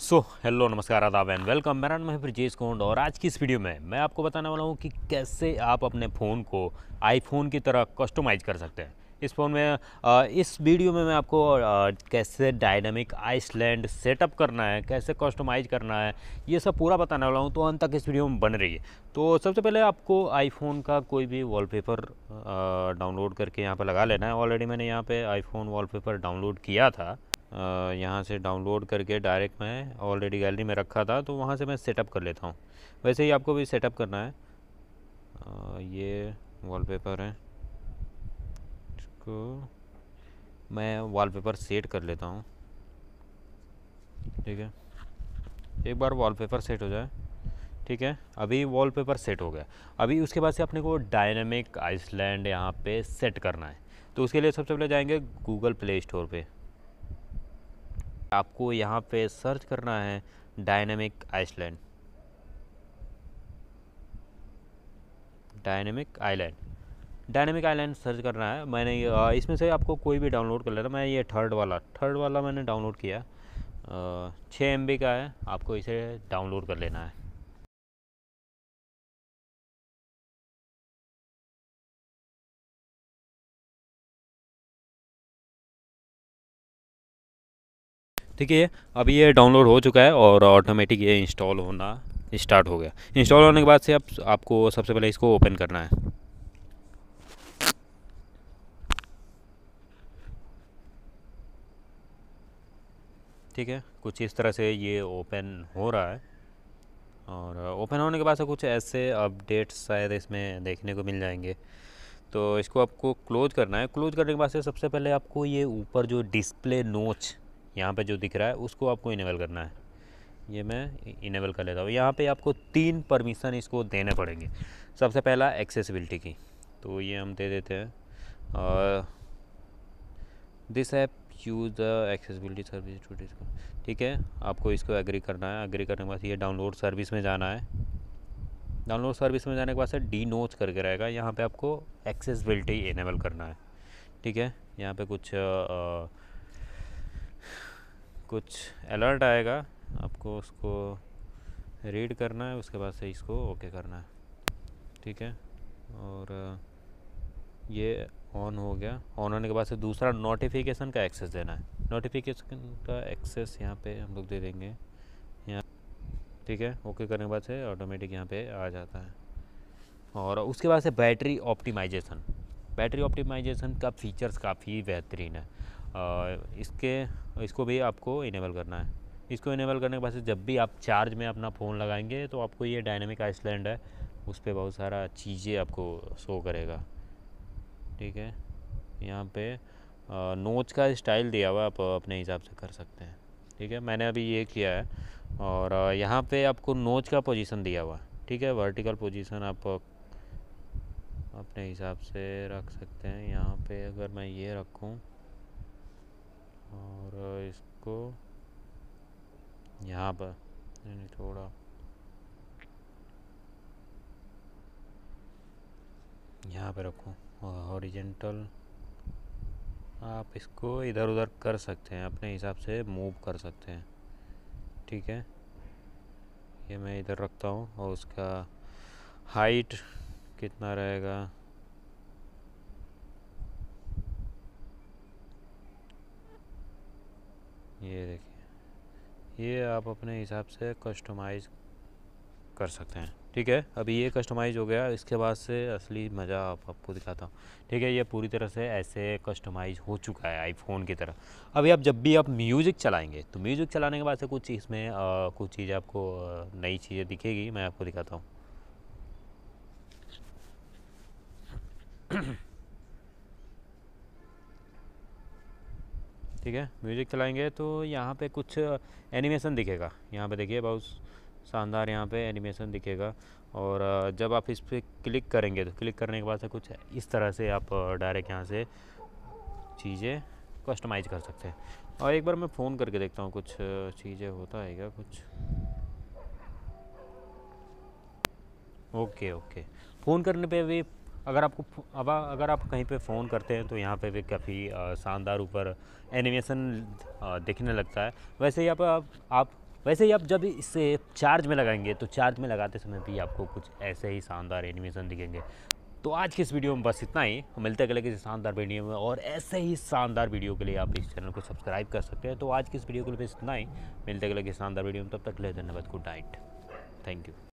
so hello नमस्कार आदाब and welcome मेरा नाम है ब्रजेश कोंड और आज की इस वीडियो में मैं आपको बताने वाला हूँ कि कैसे आप अपने फ़ोन को आईफोन की तरह कस्टमाइज़ कर सकते हैं इस फ़ोन में इस वीडियो में मैं आपको कैसे डायनामिक आइसलैंड सेटअप करना है कैसे कस्टमाइज करना है ये सब पूरा बताने वाला हूँ तो अंत तक इस वीडियो में बन रही है तो सबसे पहले आपको आईफोन का कोई भी वॉलपेपर डाउनलोड करके यहाँ पर लगा लेना है ऑलरेडी मैंने यहाँ पर आईफोन वॉलपेपर डाउनलोड किया था यहाँ से डाउनलोड करके डायरेक्ट मैं ऑलरेडी गैलरी में रखा था तो वहाँ से मैं सेटअप कर लेता हूँ वैसे ही आपको भी सेटअप करना है आ, ये वॉलपेपर है इसको मैं वॉलपेपर सेट कर लेता हूँ ठीक है एक बार वॉलपेपर सेट हो जाए ठीक है अभी वॉलपेपर सेट हो गया अभी उसके बाद से अपने को डायनेमिक आइसलैंड यहाँ पे सेट करना है तो उसके लिए सबसे पहले जाएंगे गूगल प्ले स्टोर पे आपको यहाँ पे सर्च करना है dynamic Iceland dynamic island dynamic island search करना है मैंने इसमें से आपको कोई भी डाउनलोड कर लेना मैं ये थर्ड वाला थर्ड वाला मैंने डाउनलोड किया छः एम का है आपको इसे डाउनलोड कर लेना है ठीक है अब ये डाउनलोड हो चुका है और ऑटोमेटिक ये इंस्टॉल होना स्टार्ट हो गया इंस्टॉल होने के बाद से अब आपको सबसे पहले इसको ओपन करना है ठीक है कुछ इस तरह से ये ओपन हो रहा है और ओपन होने के बाद से कुछ ऐसे अपडेट्स शायद इसमें देखने को मिल जाएंगे तो इसको आपको क्लोज करना है क्लोज करने के बाद से सबसे पहले आपको ये ऊपर जो डिस्प्ले नोच यहाँ पे जो दिख रहा है उसको आपको इनेबल करना है ये मैं इनेबल कर लेता हूँ यहाँ पे आपको तीन परमिशन इसको देने पड़ेंगे सबसे पहला एक्सेसिबिलिटी की तो ये हम दे देते हैं और this app use the accessibility service to disco ठीक है आपको इसको एग्री करना है एग्री करने के बाद ये डाउनलोड सर्विस में जाना है डाउनलोड सर्विस में जाने के बाद से डी नोच करके रहेगा यहाँ पे आपको एक्सेसिबिलिटी इनेबल करना है ठीक है यहाँ पे कुछ आ, कुछ अलर्ट आएगा आपको उसको रीड करना है उसके बाद से इसको ओके करना है ठीक है और ये ऑन हो गया ऑन होने के बाद से दूसरा नोटिफिकेशन का एक्सेस देना है नोटिफिकेशन का एक्सेस यहाँ पे हम लोग दे देंगे यहाँ ठीक है ओके करने के बाद से ऑटोमेटिक यहाँ पे आ जाता है और उसके बाद से बैटरी ऑप्टिमाइजेशन बैटरी ऑप्टिमाइजेशन का फीचर्स काफ़ी बेहतरीन है इसके इसको भी आपको इनेबल करना है इसको इनेबल करने के बाद जब भी आप चार्ज में अपना फ़ोन लगाएंगे तो आपको ये डायनेमिक आइसलैंड है उस पर बहुत सारा चीज़ें आपको शो करेगा ठीक है यहाँ पे नोच का स्टाइल दिया हुआ आप अपने हिसाब से कर सकते हैं ठीक है मैंने अभी ये किया है और यहाँ पे आपको नोच का पोजीशन दिया हुआ ठीक है वर्टिकल पोजीशन आप अपने हिसाब से रख सकते हैं यहाँ पे अगर मैं ये रखूँ और इसको यहाँ पर यानी थोड़ा यहाँ पर रखूँ हॉरिजेंटल आप इसको इधर उधर कर सकते हैं अपने हिसाब से मूव कर सकते हैं ठीक है ये मैं इधर रखता हूँ और उसका हाइट कितना रहेगा ये देखिए ये आप अपने हिसाब से कस्टमाइज कर सकते हैं ठीक है अभी ये कस्टमाइज हो गया इसके बाद से असली मज़ा आप आपको दिखाता हूँ ठीक है ये पूरी तरह से ऐसे कस्टमाइज हो चुका है आईफोन की तरह अभी आप जब भी आप म्यूज़िक चलाएंगे तो म्यूज़िक चलाने के बाद से कुछ इसमें आ, कुछ चीज़ आपको नई चीज़ें दिखेगी मैं आपको दिखाता हूँ ठीक है म्यूजिक चलाएंगे तो यहाँ पे कुछ एनिमेशन दिखेगा यहाँ पे देखिए बहुत शानदार यहाँ पे एनिमेशन दिखेगा और जब आप इस पर क्लिक करेंगे तो क्लिक करने के बाद से कुछ इस तरह से आप डायरेक्ट यहाँ से चीज़ें कस्टमाइज कर सकते हैं और एक बार मैं फ़ोन करके देखता हूँ कुछ चीज़ें होता है क्या कुछ ओके ओके फ़ोन करने पे भी अगर आपको अब अगर आप कहीं पे फ़ोन करते हैं तो यहाँ पे भी काफ़ी शानदार ऊपर एनिमेशन दिखने लगता है वैसे ही आप आप, वैसे ही आप जब इसे चार्ज में लगाएंगे तो चार्ज में लगाते समय भी आपको कुछ ऐसे ही शानदार एनिमेशन दिखेंगे तो आज की इस वीडियो में बस इतना ही मिलते अगले किसी शानदार वीडियो में और ऐसे ही शानदार वीडियो के लिए आप इस चैनल को सब्सक्राइब कर सकते हैं तो आज की इस वीडियो के लिए बस इतना ही मिलते अगले किसी शानदार वीडियो में तब तक ले धन्यवाद गुड नाइट थैंक यू